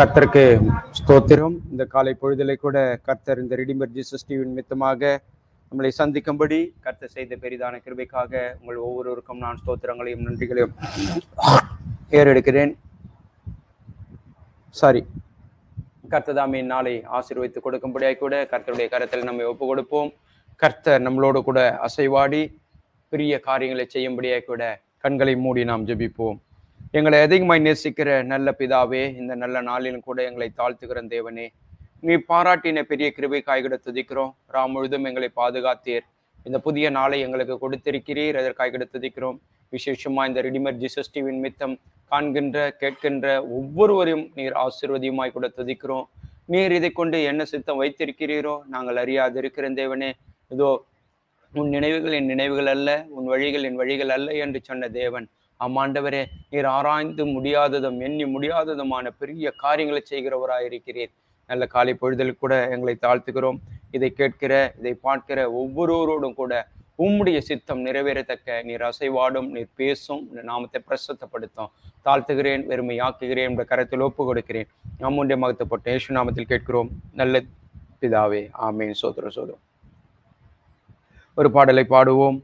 கர்த்தருக்கு ஸ்தோத்திரம் இந்த காலை பொழுதிலே கூட கர்த்தர் இந்த ரெடிமேட் ஜீசஸ் டிவியின் மித்தமாக நம்மளை சந்திக்கும்படி கர்த்தர் செய்த பெரிதான கிருபைக்காக உங்கள் ஒவ்வொருவருக்கும் நான் ஸ்தோத்திரங்களையும் நன்றிகளையும் ஏறெடுக்கிறேன் சாரி கர்த்ததாமே நாளை ஆசீர்வதித்து கொடுக்கும்படியாய் கூட கர்த்தருடைய கருத்தில் நம்மை ஒப்பு கொடுப்போம் கர்த்தர் நம்மளோடு கூட அசைவாடி பெரிய காரியங்களை செய்யும்படியாய் கூட கண்களை மூடி நாம் ஜெபிப்போம் எங்களை அதிகமாய் நேசிக்கிற நல்ல பிதாவே இந்த நல்ல நாளிலும் கூட எங்களை தாழ்த்துகிற தேவனே நீ பாராட்டின பெரிய கிருபை காய்கிட துதிக்கிறோம் ராம் முழுதும் எங்களை பாதுகாத்தீர் இந்த புதிய நாளை எங்களுக்கு கொடுத்திருக்கிறீர் அதற்காக துதிக்கிறோம் விசேஷமா இந்த ரெடிமர் ஜிசஸ் டிவின் நிமித்தம் காண்கின்ற கேட்கின்ற ஒவ்வொருவரையும் நீர் ஆசீர்வதியுமாய் கூட துதிக்கிறோம் நீர் இதை கொண்டு என்ன சித்தம் வைத்திருக்கிறீரோ நாங்கள் அறியாது இருக்கிற தேவனே இதோ உன் நினைவுகள் என் நினைவுகள் அல்ல உன் வழிகள் என் வழிகள் அல்ல என்று சொன்ன தேவன் அம்மாண்டவரே நீர் ஆராய்ந்து முடியாததும் எண்ணி முடியாததுமான பெரிய காரியங்களை செய்கிறவராயிருக்கிறீர் நல்ல காலை பொழுதல் கூட எங்களை தாழ்த்துகிறோம் இதை கேட்கிற இதை பார்க்கிற ஒவ்வொருவரோடும் கூட உம்முடைய சித்தம் நிறைவேறத்தக்க நீர் அசைவாடும் நீர் பேசும் நாமத்தை பிரசத்தப்படுத்தும் தாழ்த்துகிறேன் வெறுமை ஆக்குகிறேன் என்ற கரத்தில் ஒப்பு கொடுக்கிறேன் நம்முடைய மகத்தப்பட்ட இயேசு நாமத்தில் கேட்கிறோம் நல்ல பிதாவே ஆமேன் சோதர சோதரம் ஒரு பாடலை பாடுவோம்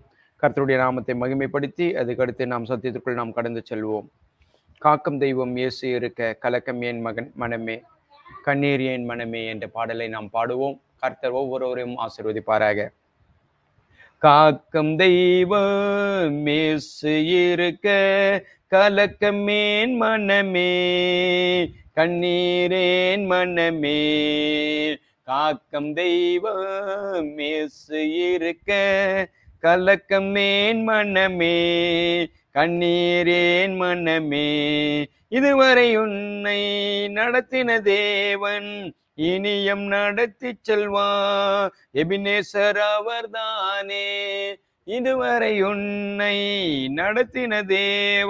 கர்த்தருடைய நாமத்தை மகிமைப்படுத்தி அதுக்கடுத்து நாம் சத்தியத்திற்குள் நாம் கடந்து செல்வோம் காக்கும் தெய்வம் இயேசு இருக்க கலக்கம் ஏன் மகன் மனமே கண்ணீர் ஏன் மனமே என்ற பாடலை நாம் பாடுவோம் கர்த்தர் ஒவ்வொருவரையும் ஆசிர்வதிப்பாராக காக்கம் தெய்வம் இயேசு இருக்க கலக்கம் ஏன் மனமே கண்ணீரேன் மனமே காக்கம் தெய்வம் இயேசு இருக்க கலக்கம் ஏன் மனமே கண்ணீரேன் மனமே இதுவரை உன்னை நடத்தின தேவன் இனியம் நடத்தி செல்வா எபினேசர் அவர்தானே இதுவரை உன்னை நடத்தின தேவ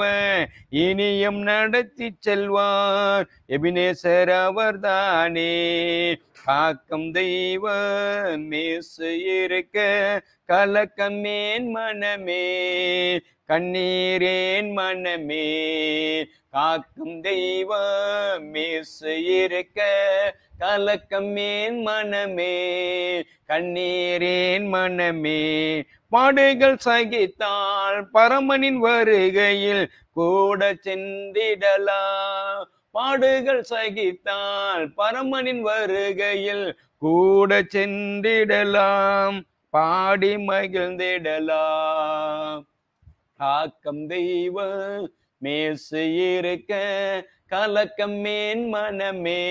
இனியும் நடத்தி செல்வார் எபினேசர் அவர்தானே காக்கம் தெய்வ மேசு இருக்க கலக்கமேன் மனமே கண்ணீரேன் மனமே காக்கும் தெய்வ மேசு இருக்க கலக்கமேன் மனமே கண்ணீரேன் மனமே பாடுகள் சகித்தால் பரமனின் வருகையில் கூட சென்றிடலாம் பாடுகள் சகித்தால் பரமனின் வருகையில் கூட சென்றிடலாம் பாடி மகிழ்ந்திடலாம் காக்கம் தெய்வம் மேசு இருக்க கலக்கமேன் மனமே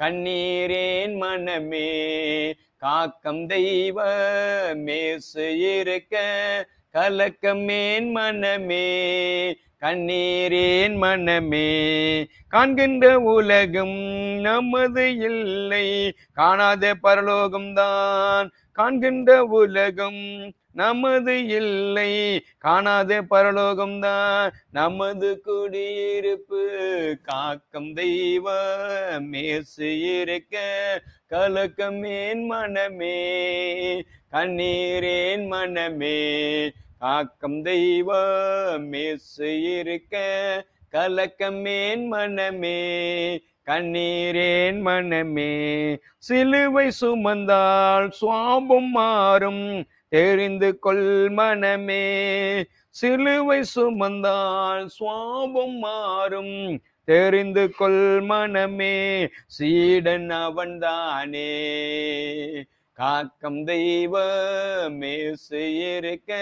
கண்ணீரேன் மனமே காக்கம் தெய்வ மேசு இருக்க கலக்கமேன் மனமே கண்ணீரேன் மனமே காண்கின்ற உலகம் நமது இல்லை காணாத பரலோகம்தான் காண்கின்ற உலகம் நமது இல்லை காணாத பரலோகம்தான் நமது குடியிருப்பு காக்கம் தெய்வ மேசு இருக்க கலக்கமேன் மனமே கண்ணீரேன் மனமே காக்கம் தெய்வ மேசு இருக்க கலக்கமேன் மனமே கண்ணீரேன் மனமே சிலுவை சுமந்தால் சுவாபம் மாறும் தெரிந்து கொள் மனமே சிலுவை சுமந்தால் சுவாபம் மாறும் தெரிந்து கொள் மனமே சீடன் அவன்தானே காக்கம் தெய்வ மேசு இருக்க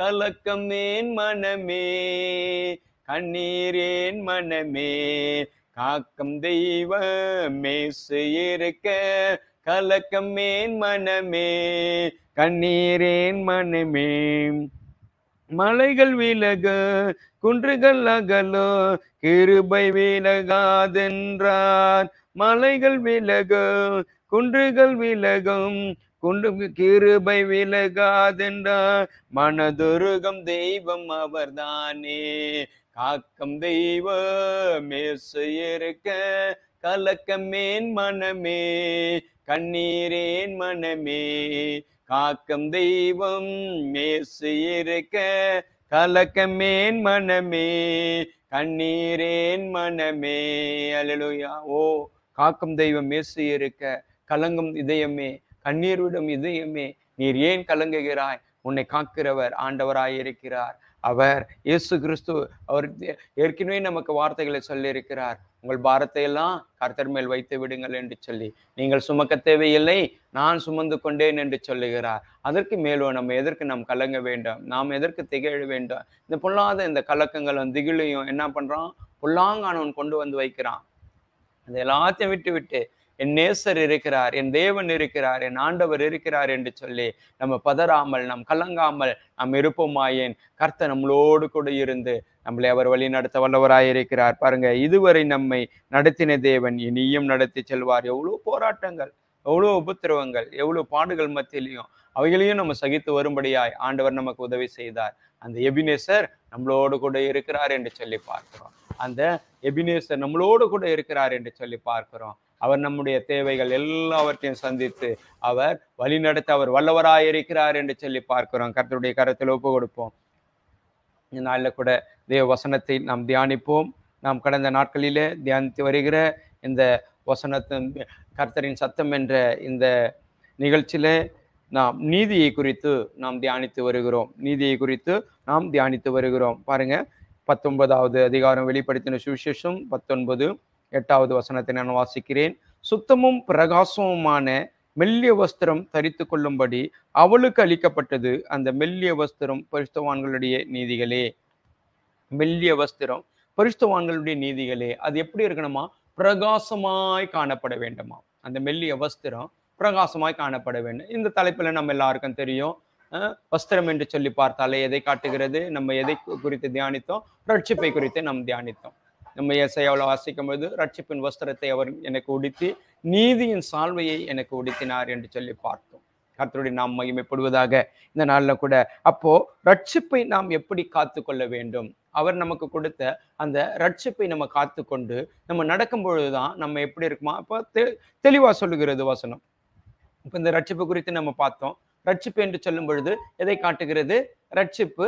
கலக்கம் ஏன் மனமே கண்ணீர் ஏன் மனமே காக்கம் தெய்வ மேசு இருக்க கலக்கம் ஏன் மனமே கண்ணீரேன் மனமே மலைகள் விலகு குன்றுகள் அகலோ கிருபை விலகாதென்றார் மலைகள் விலகு குன்றுகள் விலகும் குன்று கிருபை விலகாதென்றார் மனதுருகம் தெய்வம் அவர்தானே காக்கம் தெய்வம் இருக்க கலக்கமேன் மனமே கண்ணீரேன் மனமே காக்கம் தெய்வம் மேசு இருக்க கலக்கமேன் மனமே கண்ணீரேன் மனமே அலலுயா ஓ காக்கும் தெய்வம் மேசு இருக்க கலங்கும் இதயமே கண்ணீர் விடும் இதயமே நீர் ஏன் கலங்குகிறாய் உன்னை காக்கிறவர் ஆண்டவராயிருக்கிறார் அவர் இயேசு கிறிஸ்து அவர் ஏற்கனவே நமக்கு வார்த்தைகளை சொல்லியிருக்கிறார் உங்கள் பாரத்தை எல்லாம் கர்த்தர் மேல் வைத்து விடுங்கள் என்று சொல்லி நீங்கள் சுமக்க தேவையில்லை நான் சுமந்து கொண்டேன் என்று சொல்லுகிறார் அதற்கு மேலும் நம்ம எதற்கு நாம் கலங்க வேண்டும் நாம் எதற்கு திகழ வேண்டும் இந்த பொல்லாத இந்த கலக்கங்களும் திகிலையும் என்ன பண்ணுறான் பொல்லாங்கானவன் கொண்டு வந்து வைக்கிறான் அது எல்லாத்தையும் விட்டு விட்டு என் நேசர் இருக்கிறார் என் தேவன் இருக்கிறார் என் ஆண்டவர் இருக்கிறார் என்று சொல்லி நம்ம பதறாமல் நம் கலங்காமல் நாம் இருப்போமாயேன் கர்த்த நம்மளோடு கூட இருந்து நம்மளை அவர் வழி நடத்த வல்லவராயிருக்கிறார் பாருங்க இதுவரை நம்மை நடத்தின தேவன் இனியும் நடத்தி செல்வார் எவ்வளோ போராட்டங்கள் எவ்வளோ உபத்திரவங்கள் எவ்வளோ பாடுகள் மத்தியிலையும் அவைகளையும் நம்ம சகித்து வரும்படியாய் ஆண்டவர் நமக்கு உதவி செய்தார் அந்த எபினேசர் நம்மளோடு கூட இருக்கிறார் என்று சொல்லி பார்க்கிறோம் அந்த எபினேசர் நம்மளோடு கூட இருக்கிறார் என்று சொல்லி பார்க்கிறோம் அவர் நம்முடைய தேவைகள் எல்லாவற்றையும் சந்தித்து அவர் வழிநடத்த அவர் வல்லவராயிருக்கிறார் என்று சொல்லி பார்க்கிறோம் கர்த்தருடைய கருத்தில் ஒப்பு கொடுப்போம் இந்நாளில் நாளில் கூட தேவ வசனத்தை நாம் தியானிப்போம் நாம் கடந்த நாட்களிலே தியானித்து வருகிற இந்த வசனத்தின் கர்த்தரின் சத்தம் என்ற இந்த நிகழ்ச்சியில நாம் நீதியை குறித்து நாம் தியானித்து வருகிறோம் நீதியை குறித்து நாம் தியானித்து வருகிறோம் பாருங்க பத்தொன்பதாவது அதிகாரம் வெளிப்படுத்தின சுவிசேஷம் பத்தொன்பது எட்டாவது வசனத்தை நான் வாசிக்கிறேன் சுத்தமும் பிரகாசமுமான மெல்லிய வஸ்திரம் தரித்து கொள்ளும்படி அவளுக்கு அளிக்கப்பட்டது அந்த மெல்லிய வஸ்திரம் பரிசுத்தவான்களுடைய நீதிகளே மெல்லிய வஸ்திரம் பரிசுத்தவான்களுடைய நீதிகளே அது எப்படி இருக்கணுமா பிரகாசமாய் காணப்பட வேண்டுமா அந்த மெல்லிய வஸ்திரம் பிரகாசமாய் காணப்பட வேண்டும் இந்த தலைப்பில் நம்ம எல்லாருக்கும் தெரியும் வஸ்திரம் என்று சொல்லி பார்த்தாலே எதை காட்டுகிறது நம்ம எதை குறித்து தியானித்தோம் ரட்சிப்பை குறித்து நாம் தியானித்தோம் நம்ம இசையாவில் வாசிக்கும் போது ரட்சிப்பின் வஸ்திரத்தை அவர் எனக்கு உடுத்தி நீதியின் சால்வையை எனக்கு உடுத்தினார் என்று சொல்லி பார்த்தோம் கர்த்தருடைய நாம் மகிமைப்படுவதாக இந்த நாளில் கூட அப்போ ரட்சிப்பை நாம் எப்படி காத்து கொள்ள வேண்டும் அவர் நமக்கு கொடுத்த அந்த ரட்சிப்பை நம்ம காத்து கொண்டு நம்ம நடக்கும் பொழுதுதான் நம்ம எப்படி இருக்குமா அப்போ தெ தெளிவாக சொல்லுகிறது வசனம் இப்போ இந்த ரட்சிப்பு குறித்து நம்ம பார்த்தோம் ரட்சிப்பு என்று சொல்லும் பொழுது எதை காட்டுகிறது ரட்சிப்பு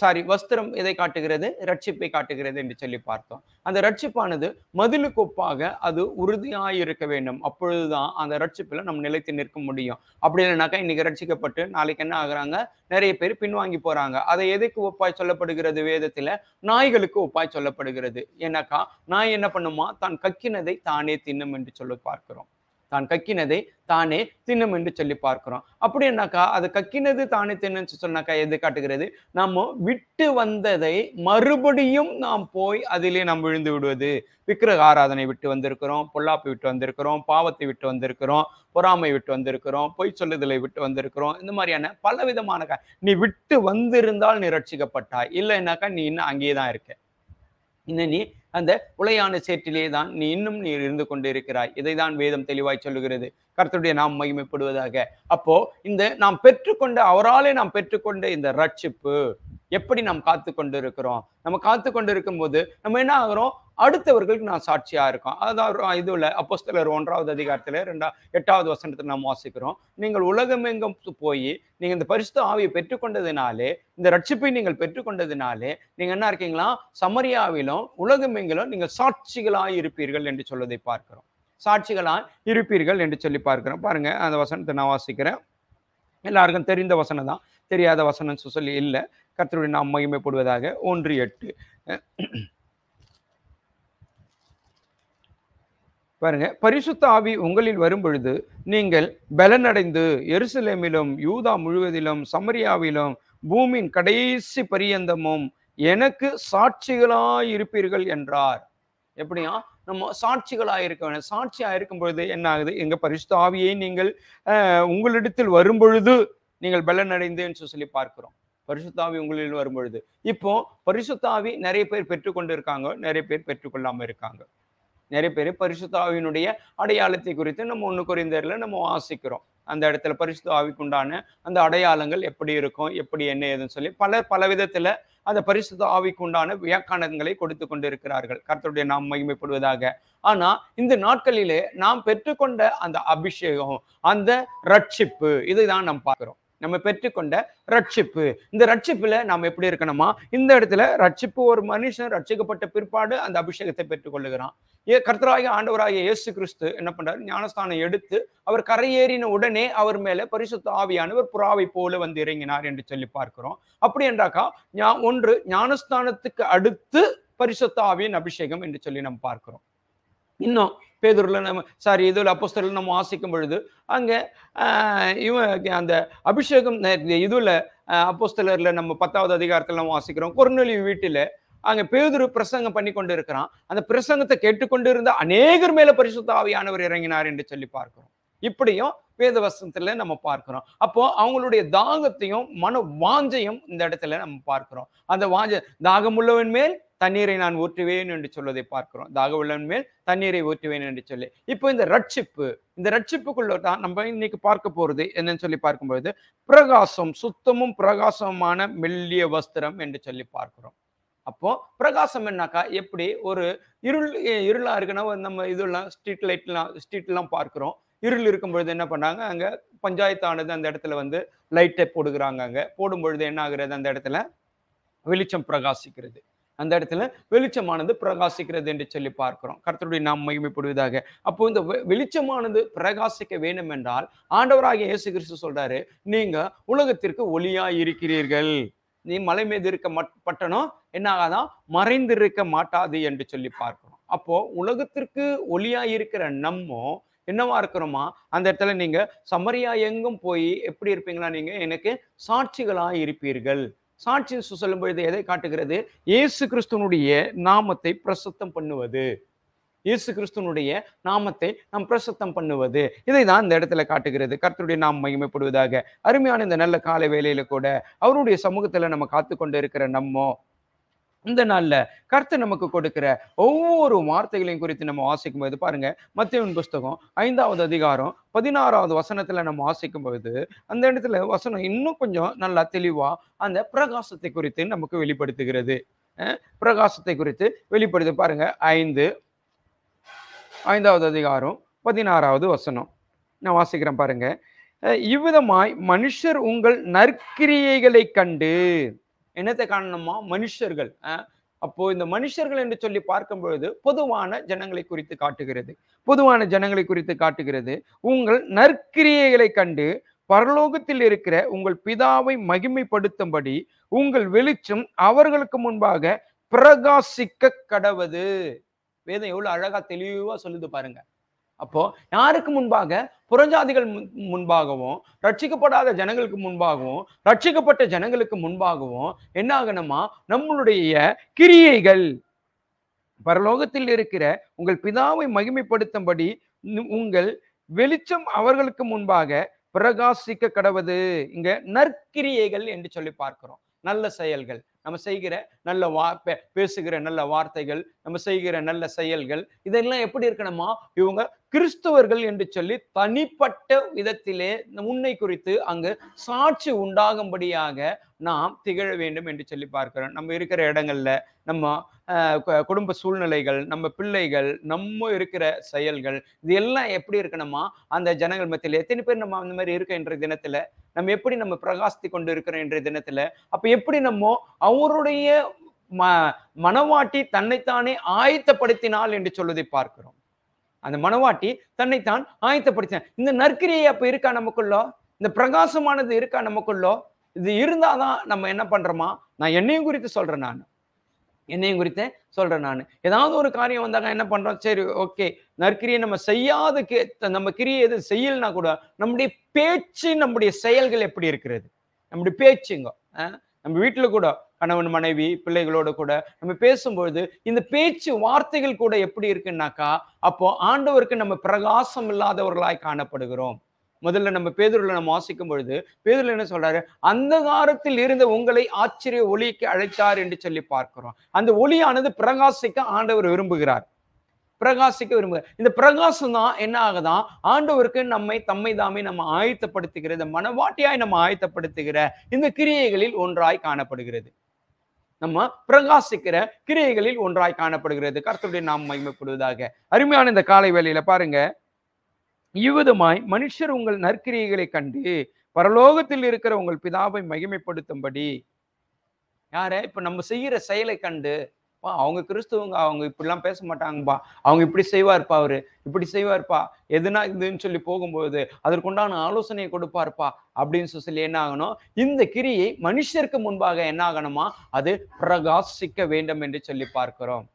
சாரி வஸ்திரம் இதை காட்டுகிறது ரட்சிப்பை காட்டுகிறது என்று சொல்லி பார்த்தோம் அந்த ரட்சிப்பானது மதிலுக்கு ஒப்பாக அது உறுதியாக இருக்க வேண்டும் அப்பொழுதுதான் அந்த ரட்சிப்பில் நம்ம நிலைத்து நிற்க முடியும் அப்படி இல்லைனாக்கா இன்னைக்கு ரட்சிக்கப்பட்டு நாளைக்கு என்ன ஆகுறாங்க நிறைய பேர் பின்வாங்கி போறாங்க அதை எதுக்கு ஒப்பாய் சொல்லப்படுகிறது வேதத்தில் நாய்களுக்கு ஒப்பாய் சொல்லப்படுகிறது ஏன்னாக்கா நாய் என்ன பண்ணுமா தான் கக்கினதை தானே தின்னும் என்று சொல்லி பார்க்கிறோம் தான் கக்கினதை தானே தின்னும் என்று சொல்லி பார்க்கிறோம் என்னக்கா அது கக்கினது தானே தின்னு சொன்னாக்கா எது காட்டுகிறது நம்ம விட்டு வந்ததை மறுபடியும் நாம் போய் அதிலே நாம் விழுந்து விடுவது விக்கிரக ஆராதனை விட்டு வந்திருக்கிறோம் பொல்லாப்பை விட்டு வந்திருக்கிறோம் பாவத்தை விட்டு வந்திருக்கிறோம் பொறாமை விட்டு வந்திருக்கிறோம் பொய் சொல்லுதலை விட்டு வந்திருக்கிறோம் இந்த மாதிரியான பல விதமான நீ விட்டு வந்திருந்தால் நீ ரட்சிக்கப்பட்டாய் இல்லைன்னாக்கா நீ இன்னும் அங்கேயே தான் இருக்க இந்த நீ அந்த உளையான சேற்றிலே தான் நீ இன்னும் நீ இருந்து கொண்டு இருக்கிறாய் இதை தான் வேதம் தெளிவாய் சொல்லுகிறது கர்த்தருடைய நாம் மகிமைப்படுவதாக அப்போ இந்த நாம் பெற்றுக்கொண்ட அவராலே நாம் பெற்றுக்கொண்ட இந்த ரட்சிப்பு எப்படி நாம் காத்து கொண்டு இருக்கிறோம் நம்ம காத்து கொண்டு இருக்கும்போது நம்ம என்ன ஆகிறோம் அடுத்தவர்களுக்கு நான் சாட்சியாக இருக்கோம் அதான் இதுல அப்போஸ்தலர் ஒன்றாவது அதிகாரத்தில் ரெண்டா எட்டாவது வசனத்தை நாம் வாசிக்கிறோம் நீங்கள் உலகமெங்கும் போய் நீங்கள் இந்த பரிசு ஆவியை பெற்றுக்கொண்டதினாலே இந்த ரட்சிப்பை நீங்கள் பெற்றுக்கொண்டதினாலே நீங்கள் என்ன இருக்கீங்களா சமரியாவிலும் உலகமெங்கிலும் நீங்கள் சாட்சிகளாக இருப்பீர்கள் என்று சொல்வதை பார்க்கிறோம் சாட்சிகளாக இருப்பீர்கள் என்று சொல்லி பார்க்கிறோம் பாருங்க அந்த வசனத்தை நான் வாசிக்கிறேன் எல்லாருக்கும் தெரிந்த வசனம் தான் தெரியாத வசனம் சொல்லி இல்லை கத்தருடைய நாம் மகிமைப்படுவதாக ஒன்று எட்டு பாருங்க பரிசுத்த ஆவி உங்களில் வரும் பொழுது நீங்கள் பலனடைந்து எருசலேமிலும் யூதா முழுவதிலும் சமரியாவிலும் பூமியின் கடைசி பரியந்தமும் எனக்கு சாட்சிகளாய் இருப்பீர்கள் என்றார் எப்படியா நம்ம சாட்சிகளாக இருக்க வேண்டும் சாட்சியாக இருக்கும் பொழுது என்ன ஆகுது எங்கள் பரிசுத்த ஆவியை நீங்கள் உங்களிடத்தில் வரும் பொழுது நீங்கள் பலனடைந்தேன்னு சொல்லி பார்க்கிறோம் பரிசுத்தாவி உங்களில் வரும் பொழுது இப்போ பரிசுத்தாவி நிறைய பேர் பெற்றுக்கொண்டு இருக்காங்க நிறைய பேர் பெற்றுக்கொள்ளாமல் இருக்காங்க நிறைய பேர் பரிசுத்தாவினுடைய அடையாளத்தை குறித்து நம்ம ஒன்று குறைந்தரில் நம்ம வாசிக்கிறோம் அந்த இடத்துல பரிசுத்த ஆவிக்குண்டான அந்த அடையாளங்கள் எப்படி இருக்கும் எப்படி என்ன ஏதுன்னு சொல்லி பலர் பல விதத்தில் அந்த பரிசுத்த ஆவிக்குண்டான வியாக்கானங்களை கொடுத்து கொண்டு இருக்கிறார்கள் கர்த்தருடைய நாம் மகிமைப்படுவதாக ஆனால் இந்த நாட்களிலே நாம் பெற்றுக்கொண்ட அந்த அபிஷேகம் அந்த ரட்சிப்பு இதுதான் நாம் பார்க்குறோம் நம்ம பெற்றுக்கொண்ட ரட்சிப்பு இந்த ரட்சிப்புல நாம் எப்படி இருக்கணுமா இந்த இடத்துல ரட்சிப்பு ஒரு மனுஷன் ரட்சிக்கப்பட்ட பிற்பாடு அந்த அபிஷேகத்தை பெற்றுக்கொள்ளுகிறான் ஏ கர்த்தராகிய ஆண்டவராகிய இயேசு கிறிஸ்து என்ன பண்றாரு ஞானஸ்தானம் எடுத்து அவர் கரையேறின உடனே அவர் மேல பரிசுத்த ஆவியானவர் புறாவை போல வந்து இறங்கினார் என்று சொல்லி பார்க்கிறோம் அப்படி என்றாக்கா ஒன்று ஞானஸ்தானத்துக்கு அடுத்து பரிசுத்த ஆவியின் அபிஷேகம் என்று சொல்லி நம்ம பார்க்கிறோம் இன்னும் பேதூரில் நம்ம சாரி இதில் அப்போஸ்தல நம்ம வாசிக்கும் பொழுது அங்கே இவன் அந்த அபிஷேகம் இதில் அப்போஸ்தலரில் நம்ம பத்தாவது அதிகாரத்தில் நம்ம வாசிக்கிறோம் கொர்நொலி வீட்டில் அங்கே பேதுரு பிரசங்கம் பண்ணி கொண்டு இருக்கிறான் அந்த பிரசங்கத்தை கேட்டுக்கொண்டு இருந்த அநேகர் மேல பரிசுத்த ஆவியானவர் இறங்கினார் என்று சொல்லி பார்க்கிறோம் இப்படியும் வசனத்துல நம்ம பார்க்கிறோம் அப்போ அவங்களுடைய தாகத்தையும் மன வாஞ்சையும் இந்த இடத்துல நம்ம பார்க்கிறோம் அந்த வாஞ்ச தாகம் உள்ளவன் மேல் தண்ணீரை நான் ஊற்றுவேன் என்று சொல்வதை பார்க்கிறோம் தாக உள்ளவன் மேல் தண்ணீரை ஊற்றுவேன் என்று சொல்லி இப்போ இந்த ரட்சிப்பு இந்த ரட்சிப்புக்குள்ள தான் நம்ம இன்னைக்கு பார்க்க போறது என்னன்னு சொல்லி பார்க்கும்பொழுது பிரகாசம் சுத்தமும் பிரகாசமான மெல்லிய வஸ்திரம் என்று சொல்லி பார்க்கிறோம் அப்போ பிரகாசம் என்னாக்கா எப்படி ஒரு இருள் இருளா இருக்குன்னா நம்ம இதெல்லாம் ஸ்ட்ரீட் லைட்லாம் ஸ்ட்ரீட்லாம் பார்க்குறோம் இருள் இருக்கும் பொழுது என்ன பண்ணாங்க அங்கே பஞ்சாயத்தானது அந்த இடத்துல வந்து லைட்டை போடுகிறாங்க அங்கே போடும் பொழுது என்ன ஆகுறது அந்த இடத்துல வெளிச்சம் பிரகாசிக்கிறது அந்த இடத்துல வெளிச்சமானது பிரகாசிக்கிறது என்று சொல்லி பார்க்கிறோம் கருத்துடைய நாம் மகிமைப்படுவதாக அப்போ இந்த வெளிச்சமானது பிரகாசிக்க வேண்டும் என்றால் ஆண்டவராக இயேசு கிறிஸ்து சொல்றாரு நீங்க உலகத்திற்கு ஒளியா இருக்கிறீர்கள் நீ மலை மீது இருக்க பட்டணம் என்ன ஆகாதான் மறைந்திருக்க மாட்டாது என்று சொல்லி பார்க்கணும் அப்போ உலகத்திற்கு ஒளியா இருக்கிற நம்ம என்னவா இருக்கிறோமா அந்த இடத்துல நீங்க சமரியா எங்கும் போய் எப்படி இருப்பீங்களா நீங்க எனக்கு சாட்சிகளா இருப்பீர்கள் சாட்சி சொல்லும் பொழுது எதை காட்டுகிறது இயேசு கிறிஸ்துவனுடைய நாமத்தை பிரசுத்தம் பண்ணுவது இயேசு கிறிஸ்துனுடைய நாமத்தை நாம் பிரசத்தம் பண்ணுவது இதை தான் இந்த இடத்துல காட்டுகிறது கர்த்தருடைய நாம் மகிமைப்படுவதாக அருமையான இந்த நல்ல காலை வேலையில கூட அவருடைய சமூகத்துல நம்ம காத்து கொண்டு இருக்கிற நம்மோ இந்த நாளில் கர்த்தர் நமக்கு கொடுக்கிற ஒவ்வொரு வார்த்தைகளையும் குறித்து நம்ம வாசிக்கும் போது பாருங்க மத்தியவன் புஸ்தகம் ஐந்தாவது அதிகாரம் பதினாறாவது வசனத்துல நம்ம வாசிக்கும் போது அந்த இடத்துல வசனம் இன்னும் கொஞ்சம் நல்லா தெளிவா அந்த பிரகாசத்தை குறித்து நமக்கு வெளிப்படுத்துகிறது பிரகாசத்தை குறித்து வெளிப்படுத்து பாருங்க ஐந்து ஐந்தாவது அதிகாரம் பதினாறாவது வசனம் நான் வாசிக்கிறேன் பாருங்க இவ்விதமாய் மனுஷர் உங்கள் நற்கிரியைகளை கண்டு என்னத்தை காணணுமா மனுஷர்கள் அப்போ இந்த மனுஷர்கள் என்று சொல்லி பார்க்கும் பொழுது பொதுவான ஜனங்களை குறித்து காட்டுகிறது பொதுவான ஜனங்களை குறித்து காட்டுகிறது உங்கள் நற்கிரியைகளை கண்டு பரலோகத்தில் இருக்கிற உங்கள் பிதாவை மகிமைப்படுத்தும்படி உங்கள் வெளிச்சம் அவர்களுக்கு முன்பாக பிரகாசிக்க கடவது வேதம் எவ்வளவு அழகா தெளிவா சொல்லுது பாருங்க அப்போ யாருக்கு முன்பாக புறஞ்சாதிகள் முன்பாகவும் ரட்சிக்கப்படாத ஜனங்களுக்கு முன்பாகவும் ரட்சிக்கப்பட்ட ஜனங்களுக்கு முன்பாகவும் என்ன ஆகணுமா நம்மளுடைய கிரியைகள் பரலோகத்தில் இருக்கிற உங்கள் பிதாவை மகிமைப்படுத்தும்படி உங்கள் வெளிச்சம் அவர்களுக்கு முன்பாக பிரகாசிக்க கடவுது இங்க நற்கிரியைகள் என்று சொல்லி பார்க்கிறோம் நல்ல செயல்கள் நம்ம செய்கிற நல்ல வா பேசுகிற நல்ல வார்த்தைகள் நம்ம செய்கிற நல்ல செயல்கள் இதெல்லாம் எப்படி இருக்கணுமா இவங்க கிறிஸ்தவர்கள் என்று சொல்லி தனிப்பட்ட விதத்திலே உன்னை குறித்து அங்கு சாட்சி உண்டாகும்படியாக நாம் திகழ வேண்டும் என்று சொல்லி பார்க்கிறோம் நம்ம இருக்கிற இடங்கள்ல நம்ம குடும்ப சூழ்நிலைகள் நம்ம பிள்ளைகள் நம்ம இருக்கிற செயல்கள் இது எல்லாம் எப்படி இருக்கணுமா அந்த ஜனங்கள் மத்தியில் எத்தனை பேர் நம்ம அந்த மாதிரி இருக்க என்ற தினத்துல நம்ம எப்படி நம்ம பிரகாசித்து கொண்டு இருக்கிறோம் என்ற தினத்துல அப்ப எப்படி நம்ம அவருடைய ம மனவாட்டி தன்னைத்தானே ஆயத்தப்படுத்தினால் என்று சொல்வதை பார்க்கிறோம் அந்த மனவாட்டி தன்னைத்தான் ஆயத்தப்படுத்தின இந்த நற்கிரியை அப்ப இருக்கா நமக்குள்ளோ இந்த பிரகாசமானது இருக்கா நமக்குள்ளோ இது இருந்தாதான் நம்ம என்ன பண்றோமா நான் என்னையும் குறித்து சொல்றேன் நான் என்னையும் குறித்து சொல்றேன் நான் ஏதாவது ஒரு காரியம் வந்தாங்க என்ன பண்றோம் சரி ஓகே நற்கிரியை நம்ம செய்யாத நம்ம கிரியை எது செய்யலைனா கூட நம்முடைய பேச்சு நம்முடைய செயல்கள் எப்படி இருக்கிறது நம்முடைய பேச்சுங்க நம்ம வீட்டில் கூட கணவன் மனைவி பிள்ளைகளோட கூட நம்ம பேசும்பொழுது இந்த பேச்சு வார்த்தைகள் கூட எப்படி இருக்குன்னாக்கா அப்போ ஆண்டவருக்கு நம்ம பிரகாசம் இல்லாதவர்களாய் காணப்படுகிறோம் முதல்ல நம்ம பேதூரில் நம்ம வாசிக்கும் பொழுது பேதூரில் என்ன சொல்றாரு அந்த காலத்தில் இருந்த உங்களை ஆச்சரிய ஒளிக்கு அழைத்தார் என்று சொல்லி பார்க்கிறோம் அந்த ஒளியானது பிரகாசிக்க ஆண்டவர் விரும்புகிறார் பிரகாசிக்க விரும்புகிறார் இந்த பிரகாசம் தான் என்ன ஆகுதான் ஆண்டவருக்கு நம்மை தம்மை தாமே நம்ம ஆயத்தப்படுத்துகிற இந்த மனவாட்டியாய் நம்ம ஆயத்தப்படுத்துகிற இந்த கிரியைகளில் ஒன்றாய் காணப்படுகிறது நம்ம பிரகாசிக்கிற கிரியைகளில் ஒன்றாய் காணப்படுகிறது கர்த்தருடைய நாம் மகிமைப்படுவதாக அருமையான இந்த காலை வேலையில பாருங்க யுவதுமாய் மனுஷர் உங்கள் நற்கிரியைகளை கண்டு பரலோகத்தில் இருக்கிற உங்கள் பிதாவை மகிமைப்படுத்தும்படி யார இப்ப நம்ம செய்யற செயலை கண்டு அவங்க கிறிஸ்துவங்க அவங்க இப்படிலாம் பேச மாட்டாங்கப்பா அவங்க இப்படி செய்வார்ப்பா அவரு இப்படி செய்வார்ப்பா எதுனா இதுன்னு சொல்லி போகும்போது அதற்குண்டான ஆலோசனையை கொடுப்பார்ப்பா அப்படின்னு சொல்லி என்ன ஆகணும் இந்த கிரியை மனுஷருக்கு முன்பாக என்ன ஆகணுமா அது பிரகாசிக்க வேண்டும் என்று சொல்லி பார்க்கிறோம்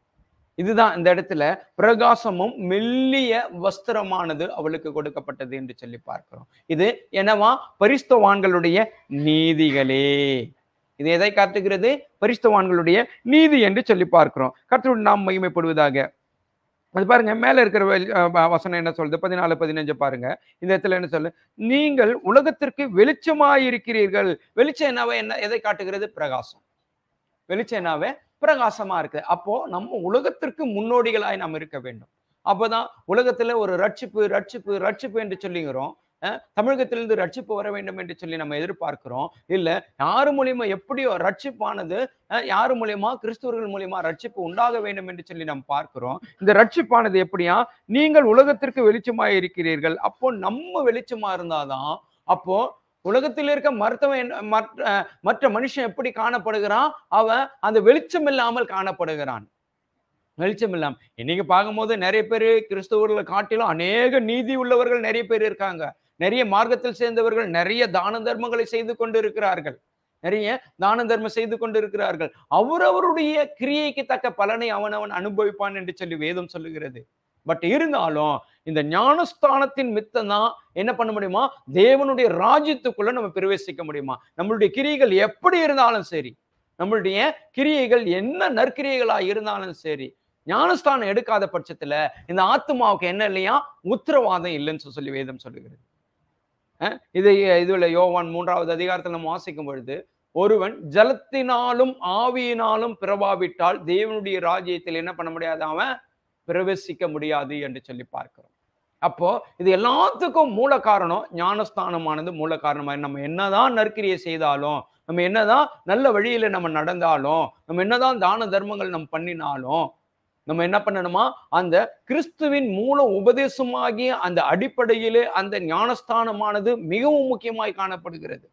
இதுதான் இந்த இடத்துல பிரகாசமும் மெல்லிய வஸ்திரமானது அவளுக்கு கொடுக்கப்பட்டது என்று சொல்லி பார்க்கிறோம் இது என்னவா பரிஸ்தவான்களுடைய நீதிகளே இது எதை காட்டுகிறது பரிசுத்தவான்களுடைய நீதி என்று சொல்லி பார்க்கிறோம் கர்த்தருடைய நாம் மகிமைப்படுவதாக அது பாருங்க மேல இருக்கிற வசனம் என்ன சொல்றது பதினாலு பதினஞ்சு பாருங்க இந்த இடத்துல என்ன சொல்லு நீங்கள் உலகத்திற்கு இருக்கிறீர்கள் வெளிச்சம் என்னவே என்ன எதை காட்டுகிறது பிரகாசம் வெளிச்சம் என்னவே பிரகாசமா இருக்கு அப்போ நம்ம உலகத்திற்கு முன்னோடிகளாய் நாம் இருக்க வேண்டும் அப்போதான் உலகத்துல ஒரு ரட்சிப்பு ரட்சிப்பு ரட்சிப்பு என்று சொல்லுகிறோம் தமிழகத்திலிருந்து ரட்சிப்பு வர வேண்டும் என்று சொல்லி நம்ம எதிர்பார்க்கிறோம் இல்ல யாரு மூலியமா எப்படியோ ரட்சிப்பானது யாரு மூலியமா கிறிஸ்துவர்கள் மூலியமா ரட்சிப்பு உண்டாக வேண்டும் என்று சொல்லி நாம் பார்க்கிறோம் இந்த ரட்சிப்பானது எப்படியா நீங்கள் உலகத்திற்கு வெளிச்சமாய் இருக்கிறீர்கள் அப்போ நம்ம வெளிச்சமா இருந்தாதான் அப்போ உலகத்தில் இருக்க மருத்துவன் மற்ற மனுஷன் எப்படி காணப்படுகிறான் அவன் அந்த வெளிச்சம் இல்லாமல் காணப்படுகிறான் வெளிச்சம் இல்லாம இன்னைக்கு பார்க்கும்போது நிறைய பேர் கிறிஸ்தவர்களை காட்டிலும் அநேக நீதி உள்ளவர்கள் நிறைய பேர் இருக்காங்க நிறைய மார்க்கத்தில் சேர்ந்தவர்கள் நிறைய தான தர்மங்களை செய்து கொண்டிருக்கிறார்கள் நிறைய தான தர்மம் செய்து கொண்டிருக்கிறார்கள் அவரவருடைய கிரியைக்கு தக்க பலனை அவனவன் அனுபவிப்பான் என்று சொல்லி வேதம் சொல்லுகிறது பட் இருந்தாலும் இந்த ஞானஸ்தானத்தின் மித்தம் தான் என்ன பண்ண முடியுமா தேவனுடைய ராஜ்யத்துக்குள்ள நம்ம பிரவேசிக்க முடியுமா நம்மளுடைய கிரியைகள் எப்படி இருந்தாலும் சரி நம்மளுடைய கிரியைகள் என்ன நற்கிரியைகளா இருந்தாலும் சரி ஞானஸ்தானம் எடுக்காத பட்சத்துல இந்த ஆத்மாவுக்கு என்ன இல்லையா உத்தரவாதம் இல்லைன்னு சொல்லி வேதம் சொல்லுகிறது இதை இதுல யோவான் மூன்றாவது அதிகாரத்தில் நம்ம வாசிக்கும் பொழுது ஒருவன் ஜலத்தினாலும் ஆவியினாலும் பிறவாவிட்டால் தேவனுடைய ராஜ்யத்தில் என்ன பண்ண முடியாது அவன் பிரவேசிக்க முடியாது என்று சொல்லி பார்க்கிறோம் அப்போ இது எல்லாத்துக்கும் மூல காரணம் ஞானஸ்தானமானது மூல காரணமாக நம்ம என்னதான் நற்கிரியை செய்தாலும் நம்ம என்னதான் நல்ல வழியில நம்ம நடந்தாலும் நம்ம என்னதான் தான தர்மங்கள் நம்ம பண்ணினாலும் நம்ம என்ன பண்ணணுமா அந்த கிறிஸ்துவின் மூல உபதேசமாகிய அந்த அடிப்படையிலே அந்த ஞானஸ்தானமானது மிகவும் முக்கியமாய் காணப்படுகிறது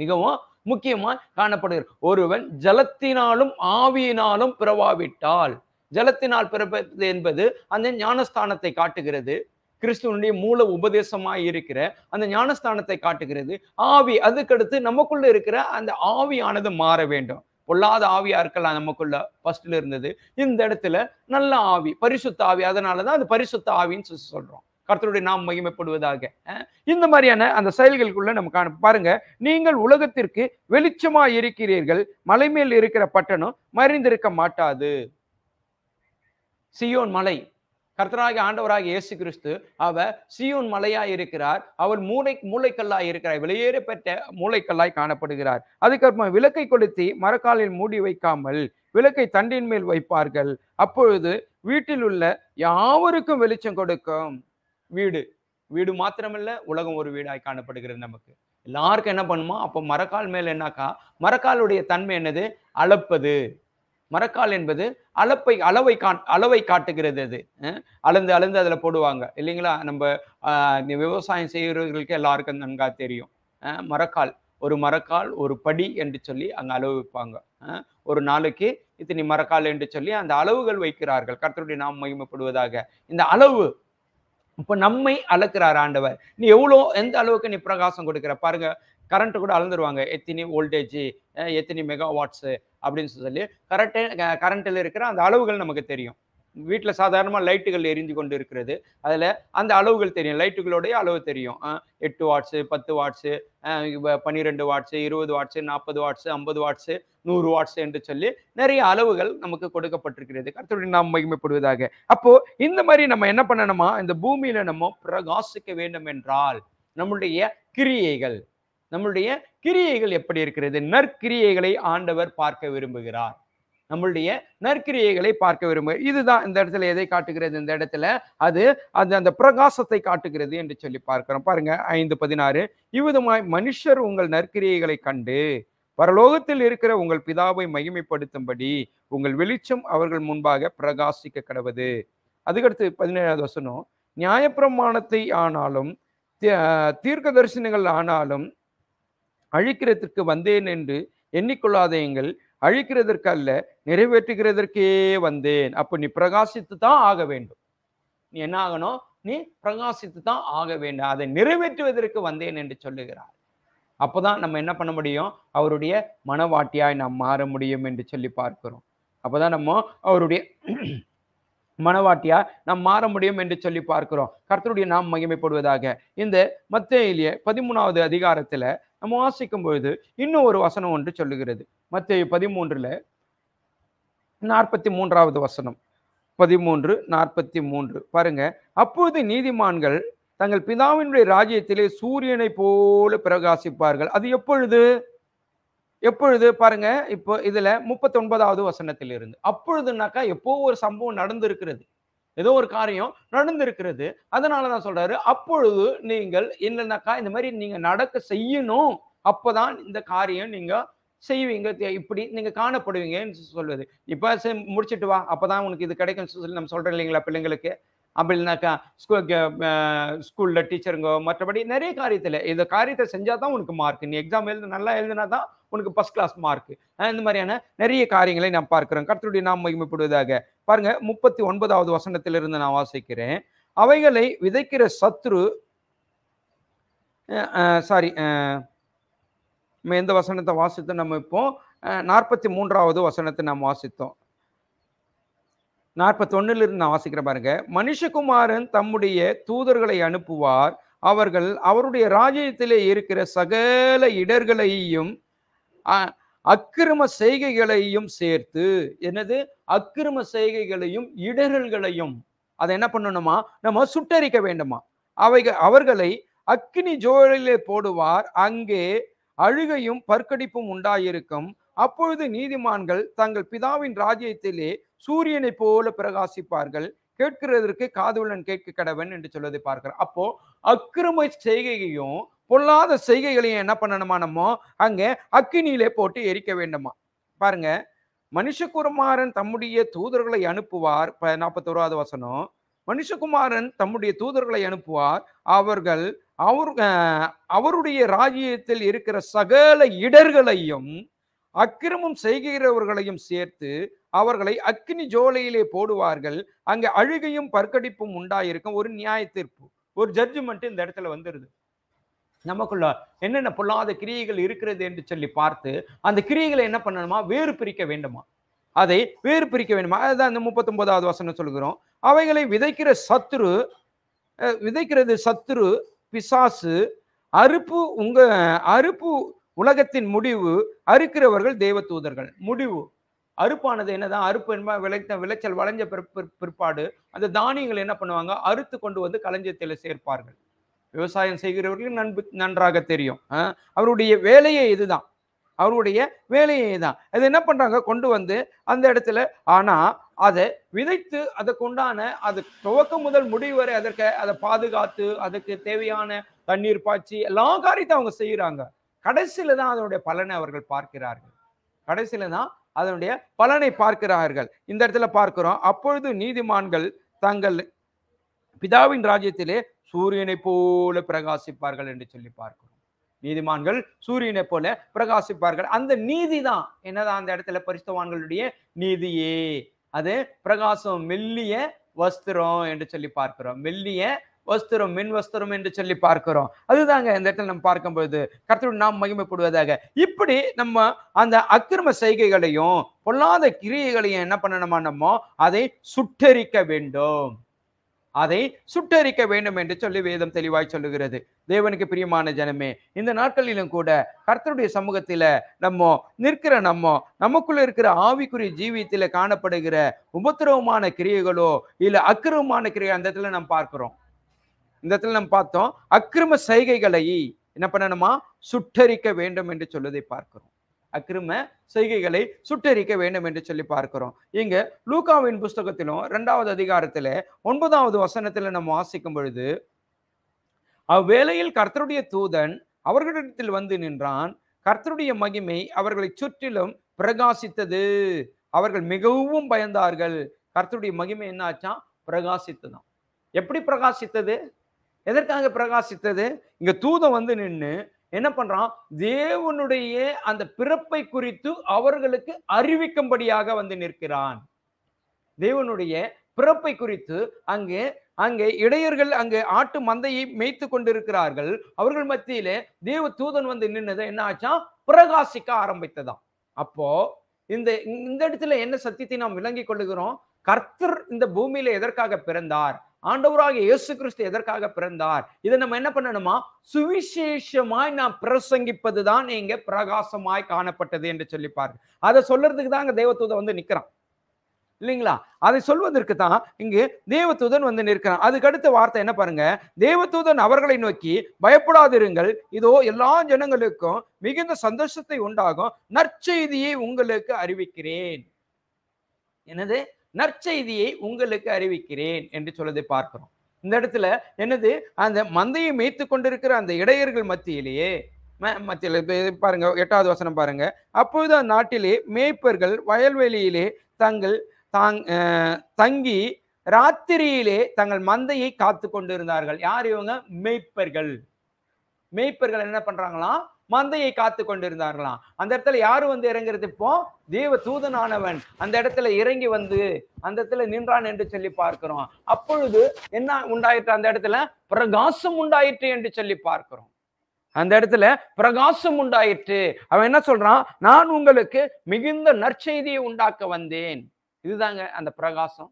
மிகவும் முக்கியமாய் காணப்படுகிறது ஒருவன் ஜலத்தினாலும் ஆவியினாலும் பிறவாவிட்டால் ஜலத்தினால் பிறப்பது என்பது அந்த ஞானஸ்தானத்தை காட்டுகிறது கிறிஸ்துவனுடைய மூல உபதேசமாய் இருக்கிற அந்த ஞானஸ்தானத்தை காட்டுகிறது ஆவி அதுக்கடுத்து நமக்குள்ள இருக்கிற அந்த ஆவியானது மாற வேண்டும் பொல்லாத ஆவியா இருக்கலாம் நமக்குள்ள ஃபர்ஸ்ட்ல இருந்தது இந்த இடத்துல நல்ல ஆவி பரிசுத்த ஆவி அதனாலதான் அது பரிசுத்த ஆவின்னு சொல்லி சொல்றோம் கர்த்தருடைய நாம் மகிமைப்படுவதாக இந்த மாதிரியான அந்த செயல்களுக்குள்ள நம்ம காண பாருங்க நீங்கள் உலகத்திற்கு வெளிச்சமா இருக்கிறீர்கள் மலை மேல் இருக்கிற பட்டணம் மறைந்திருக்க மாட்டாது சியோன் மலை கர்த்தராகி ஆண்டவராக இயேசு கிறிஸ்து அவர் சியூன் மலையாய் இருக்கிறார் அவர் மூளை மூளைக்கல்லாய் இருக்கிறார் வெளியேற பெற்ற மூளைக்கல்லாய் காணப்படுகிறார் அதுக்கப்புறமா விளக்கை கொளுத்தி மரக்காலில் மூடி வைக்காமல் விளக்கை தண்டின் மேல் வைப்பார்கள் அப்பொழுது வீட்டில் உள்ள யாவருக்கும் வெளிச்சம் கொடுக்கும் வீடு வீடு மாத்திரமில்ல உலகம் ஒரு வீடாய் காணப்படுகிறது நமக்கு எல்லாருக்கும் என்ன பண்ணுமா அப்போ மரக்கால் மேல் என்னக்கா மரக்காலுடைய தன்மை என்னது அளப்பது மரக்கால் என்பது அளப்பை அளவை கா அளவை காட்டுகிறது அது அளந்து அளந்து அதில் போடுவாங்க இல்லைங்களா நம்ம விவசாயம் செய்கிறவர்களுக்கு எல்லாருக்கும் நன்கா தெரியும் மரக்கால் ஒரு மரக்கால் ஒரு படி என்று சொல்லி அங்கே அளவு வைப்பாங்க ஒரு நாளைக்கு இத்தனை மரக்கால் என்று சொல்லி அந்த அளவுகள் வைக்கிறார்கள் கர்த்தருடைய நாம் மகிமைப்படுவதாக இந்த அளவு இப்போ நம்மை அளக்கிறார் ஆண்டவர் நீ எவ்வளோ எந்த அளவுக்கு நீ பிரகாசம் கொடுக்குற பாருங்க கரண்ட் கூட அளந்துருவாங்க எத்தனை வோல்டேஜ் எத்தனை மெகா அப்படின்னு சொல்லி கரெக்டே கரண்ட்டில் இருக்கிற அந்த அளவுகள் நமக்கு தெரியும் வீட்டில் சாதாரணமாக லைட்டுகள் எரிஞ்சு கொண்டு இருக்கிறது அதில் அந்த அளவுகள் தெரியும் லைட்டுகளுடைய அளவு தெரியும் எட்டு வாட்ஸு பத்து வாட்ஸு பன்னிரெண்டு வாட்ஸு இருபது வாட்ஸு நாற்பது வாட்ஸு ஐம்பது வாட்ஸு நூறு வாட்ஸ் என்று சொல்லி நிறைய அளவுகள் நமக்கு கொடுக்கப்பட்டிருக்கிறது கருத்துடைய நாம் மகிமைப்படுவதாக அப்போது இந்த மாதிரி நம்ம என்ன பண்ணணுமா இந்த பூமியில் நம்ம பிரகாசிக்க வேண்டும் என்றால் நம்முடைய கிரியைகள் நம்மளுடைய கிரியைகள் எப்படி இருக்கிறது நற்கிரியைகளை ஆண்டவர் பார்க்க விரும்புகிறார் நம்மளுடைய நற்கிரியைகளை பார்க்க விரும்ப இதுதான் இந்த இடத்துல எதை காட்டுகிறது இந்த இடத்துல அது அந்த அந்த பிரகாசத்தை காட்டுகிறது என்று சொல்லி பார்க்கிறோம் பாருங்க ஐந்து பதினாறு இவ்விதமாய் மனுஷர் உங்கள் நற்கிரியைகளை கண்டு பரலோகத்தில் இருக்கிற உங்கள் பிதாவை மகிமைப்படுத்தும்படி உங்கள் வெளிச்சம் அவர்கள் முன்பாக பிரகாசிக்க கடவுது அதுக்கடுத்து பதினேழாவது வசனம் நியாயப்பிரமாணத்தை ஆனாலும் தீர்க்க தரிசனங்கள் ஆனாலும் அழிக்கிறதற்கு வந்தேன் என்று எண்ணிக்கொள்ளாதேங்கள் அழிக்கிறதற்கு அல்ல நிறைவேற்றுகிறதற்கே வந்தேன் அப்போ நீ பிரகாசித்து தான் ஆக வேண்டும் நீ என்ன ஆகணும் நீ பிரகாசித்து தான் ஆக வேண்டும் அதை நிறைவேற்றுவதற்கு வந்தேன் என்று சொல்லுகிறார் அப்போதான் நம்ம என்ன பண்ண முடியும் அவருடைய மனவாட்டியாய் நாம் மாற முடியும் என்று சொல்லி பார்க்கிறோம் அப்போதான் நம்ம அவருடைய மனவாட்டியா நாம் மாற முடியும் என்று சொல்லி பார்க்கிறோம் கர்த்தருடைய நாம் மகிமைப்படுவதாக இந்த இல்லையே பதிமூணாவது அதிகாரத்துல நம்ம வாசிக்கும் பொழுது இன்னும் ஒரு வசனம் ஒன்று சொல்லுகிறது மத்திய பதிமூன்றில் நாற்பத்தி மூன்றாவது வசனம் பதிமூன்று நாற்பத்தி மூன்று பாருங்க அப்போது நீதிமான்கள் தங்கள் பிதாவினுடைய ராஜ்யத்திலே சூரியனை போல பிரகாசிப்பார்கள் அது எப்பொழுது எப்பொழுது பாருங்க இப்போ இதுல முப்பத்தி ஒன்பதாவது வசனத்தில் இருந்து அப்பொழுதுனாக்கா எப்போ ஒரு சம்பவம் நடந்திருக்கிறது ஏதோ ஒரு காரியம் நடந்திருக்கிறது அதனால தான் சொல்றாரு அப்பொழுது நீங்கள் இல்லைனாக்கா இந்த மாதிரி நீங்க நடக்க செய்யணும் அப்போதான் இந்த காரியம் நீங்க செய்வீங்க இப்படி நீங்க காணப்படுவீங்கன்னு சொல்வது இப்ப முடிச்சுட்டு வா அப்பதான் உனக்கு இது கிடைக்கும் சொல்லி நம்ம சொல்றோம் இல்லைங்களா பிள்ளைங்களுக்கு அப்படி ஸ்கூல்ல டீச்சருங்க மற்றபடி நிறைய காரியத்துல இந்த காரியத்தை செஞ்சாதான் உனக்கு மார்க் நீ எக்ஸாம் எழுத நல்லா எழுதுனா தான் உனக்கு ஃபஸ்ட் கிளாஸ் மார்க் இந்த மாதிரியான நிறைய காரியங்களை நான் பார்க்கிறோம் கர்த்தருடைய நாம் மகிமைப்படுவதாக பாருங்க முப்பத்தி ஒன்பதாவது வசனத்திலிருந்து நான் வாசிக்கிறேன் அவைகளை விதைக்கிற சத்ரு சாரி நம்ம எந்த வசனத்தை வாசித்தோம் நம்ம இப்போ நாற்பத்தி மூன்றாவது வசனத்தை நாம் வாசித்தோம் நாற்பத்தொன்னிலிருந்து நான் வாசிக்கிற பாருங்க மனுஷகுமாரன் தம்முடைய தூதர்களை அனுப்புவார் அவர்கள் அவருடைய ராஜ்யத்திலே இருக்கிற சகல இடர்களையும் அக்கிரம செய்கைகளையும் சேர்த்து என்னது அக்கிரம செய்கைகளையும் இடர்களையும் அதை என்ன பண்ணணுமா நம்ம சுட்டரிக்க வேண்டுமா அவைகள் அவர்களை அக்கினி ஜோழிலே போடுவார் அங்கே அழுகையும் பற்கடிப்பும் உண்டாயிருக்கும் அப்பொழுது நீதிமான்கள் தங்கள் பிதாவின் ராஜ்யத்திலே சூரியனை போல பிரகாசிப்பார்கள் கேட்கிறதற்கு காதுவுடன் கேட்க கடவன் என்று சொல்வதை பார்க்கிறார் அப்போ அக்கிரம செய்கையையும் பொல்லாத செய்கைகளையும் என்ன பண்ணணுமா நம்ம அங்கே அக்கினியிலே போட்டு எரிக்க வேண்டுமா பாருங்க மனுஷகுமாரன் தம்முடைய தூதர்களை அனுப்புவார் ஒராவது வசனம் மனுஷகுமாரன் தம்முடைய தூதர்களை அனுப்புவார் அவர்கள் அவர் அவருடைய ராஜ்யத்தில் இருக்கிற சகல இடர்களையும் அக்கிரமம் செய்கிறவர்களையும் சேர்த்து அவர்களை அக்னி ஜோலையிலே போடுவார்கள் அங்கே அழுகையும் பற்கடிப்பும் உண்டாயிருக்கும் ஒரு நியாய தீர்ப்பு ஒரு ஜட்ஜ்மெண்ட் இந்த இடத்துல வந்துருது நமக்குள்ள என்னென்ன பொல்லாத கிரியைகள் இருக்கிறது என்று சொல்லி பார்த்து அந்த கிரியைகளை என்ன பண்ணணுமா வேறு பிரிக்க வேண்டுமா அதை வேறு பிரிக்க வேண்டுமா அதுதான் இந்த முப்பத்தொன்பதாவது வசனம் சொல்கிறோம் அவைகளை விதைக்கிற சத்துரு விதைக்கிறது சத்துரு பிசாசு அறுப்பு உங்க அறுப்பு உலகத்தின் முடிவு அறுக்கிறவர்கள் தெய்வ தூதர்கள் முடிவு அறுப்பானது என்னதான் அறுப்பு என்ப விளைத்த விளைச்சல் வளைஞ்ச பிற்பாடு அந்த தானியங்கள் என்ன பண்ணுவாங்க அறுத்து கொண்டு வந்து களஞ்சியத்தில் சேர்ப்பார்கள் விவசாயம் செய்கிறவர்களுக்கு நன்பு நன்றாக தெரியும் அவருடைய வேலையே இதுதான் அவருடைய வேலையே இதுதான் அது என்ன பண்ணுறாங்க கொண்டு வந்து அந்த இடத்துல ஆனால் அதை விதைத்து அதற்குண்டான அது துவக்கம் முதல் முடிவு வரை அதற்கு அதை பாதுகாத்து அதுக்கு தேவையான தண்ணீர் பாய்ச்சி எல்லா காரியத்தையும் அவங்க செய்கிறாங்க கடைசியில் தான் அதனுடைய பலனை அவர்கள் பார்க்கிறார்கள் கடைசியில் தான் அதனுடைய பலனை பார்க்கிறார்கள் இந்த இடத்துல பார்க்கிறோம் அப்பொழுது நீதிமான்கள் தங்கள் பிதாவின் ராஜ்யத்திலே சூரியனை போல பிரகாசிப்பார்கள் என்று சொல்லி பார்க்கிறோம் நீதிமான்கள் சூரியனை போல பிரகாசிப்பார்கள் அந்த நீதி தான் என்னதான் அந்த இடத்துல பரிசுத்தவான்களுடைய நீதியே அது பிரகாசம் மெல்லிய வஸ்திரம் என்று சொல்லி பார்க்கிறோம் மெல்லிய வஸ்திரம் மின் வஸ்திரம் என்று சொல்லி பார்க்கிறோம் அதுதாங்க இந்த இடத்துல நம்ம பார்க்கும்போது கருத்தோடு நாம் மகிமைப்படுவதாக இப்படி நம்ம அந்த அக்கிரம செய்கைகளையும் பொல்லாத கிரியைகளையும் என்ன பண்ணணுமா நம்ம அதை சுட்டரிக்க வேண்டும் அதை சுட்டரிக்க வேண்டும் என்று சொல்லி வேதம் தெளிவாய் சொல்லுகிறது தேவனுக்கு பிரியமான ஜனமே இந்த நாட்களிலும் கூட கர்த்தருடைய சமூகத்தில நம்ம நிற்கிற நம்ம நமக்குள்ள இருக்கிற ஆவிக்குரிய ஜீவியத்தில் காணப்படுகிற உபத்திரவமான கிரியைகளோ இல்லை அக்கிரமமான கிரியை அந்த இடத்துல நம்ம பார்க்கிறோம் இந்த இடத்துல நம்ம பார்த்தோம் அக்கிரம சைகைகளை என்ன பண்ணணுமா சுட்டரிக்க வேண்டும் என்று சொல்லுவதை பார்க்கிறோம் அக்கிரம செய்கைகளை சுட்டரிக்க வேண்டும் என்று சொல்லி பார்க்கிறோம் இங்க லூகாவின் புஸ்தகத்திலும் இரண்டாவது அதிகாரத்துல ஒன்பதாவது வசனத்துல நம்ம வாசிக்கும் பொழுது அவ்வேளையில் கர்த்தருடைய தூதன் அவர்களிடத்தில் வந்து நின்றான் கர்த்தருடைய மகிமை அவர்களை சுற்றிலும் பிரகாசித்தது அவர்கள் மிகவும் பயந்தார்கள் கர்த்தருடைய மகிமை என்ன ஆச்சா பிரகாசித்ததாம் எப்படி பிரகாசித்தது எதற்காக பிரகாசித்தது இங்க தூதம் வந்து நின்று என்ன பண்றான் தேவனுடைய அந்த பிறப்பை குறித்து அவர்களுக்கு அறிவிக்கும்படியாக வந்து நிற்கிறான் தேவனுடைய பிறப்பை குறித்து அங்கே அங்கே இடையர்கள் அங்கே ஆட்டு மந்தையை மேய்த்து கொண்டிருக்கிறார்கள் அவர்கள் மத்தியிலே தேவ தூதன் வந்து நின்றது என்ன ஆச்சா பிரகாசிக்க ஆரம்பித்ததாம் அப்போ இந்த இந்த இடத்துல என்ன சத்தியத்தை நாம் விளங்கி கொள்ளுகிறோம் கர்த்தர் இந்த பூமியில எதற்காக பிறந்தார் ஆண்டவராக இயேசு கிறிஸ்து எதற்காக பிறந்தார் இதை நம்ம என்ன பண்ணணுமா சுவிசேஷமாய் நாம் பிரசங்கிப்பது தான் இங்க பிரகாசமாய் காணப்பட்டது என்று சொல்லி அதை சொல்றதுக்கு தான் அங்க தேவதூதன் வந்து நிக்கிறான் இல்லைங்களா அதை சொல்வதற்கு தான் இங்கு தேவதூதன் வந்து நிற்கிறான் அதுக்கு அடுத்த வார்த்தை என்ன பாருங்க தேவதூதன் அவர்களை நோக்கி பயப்படாதிருங்கள் இதோ எல்லா ஜனங்களுக்கும் மிகுந்த சந்தோஷத்தை உண்டாகும் நற்செய்தியை உங்களுக்கு அறிவிக்கிறேன் என்னது நற்செய்தியை உங்களுக்கு அறிவிக்கிறேன் என்று சொல்லதை பார்க்கிறோம் இந்த இடத்துல என்னது அந்த மந்தையை மேய்த்து கொண்டிருக்கிற அந்த இடையர்கள் மத்தியிலேயே மத்தியில் பாருங்க எட்டாவது வசனம் பாருங்க அப்பொழுது நாட்டிலே மேய்ப்பர்கள் வயல்வெளியிலே தங்கள் தாங் தங்கி ராத்திரியிலே தங்கள் மந்தையை காத்து கொண்டிருந்தார்கள் யார் இவங்க மேய்ப்பர்கள் மேய்ப்பர்கள் என்ன பண்றாங்களா மந்தையை காத்து கொண்டிருந்தார்களாம் அந்த இடத்துல யாரு வந்து இறங்குறது இப்போ தேவ தூதனானவன் அந்த இடத்துல இறங்கி வந்து அந்த இடத்துல நின்றான் என்று சொல்லி பார்க்கிறோம் அப்பொழுது என்ன உண்டாயிற்று அந்த இடத்துல பிரகாசம் உண்டாயிற்று என்று சொல்லி பார்க்கிறோம் அந்த இடத்துல பிரகாசம் உண்டாயிற்று அவன் என்ன சொல்றான் நான் உங்களுக்கு மிகுந்த நற்செய்தியை உண்டாக்க வந்தேன் இதுதாங்க அந்த பிரகாசம்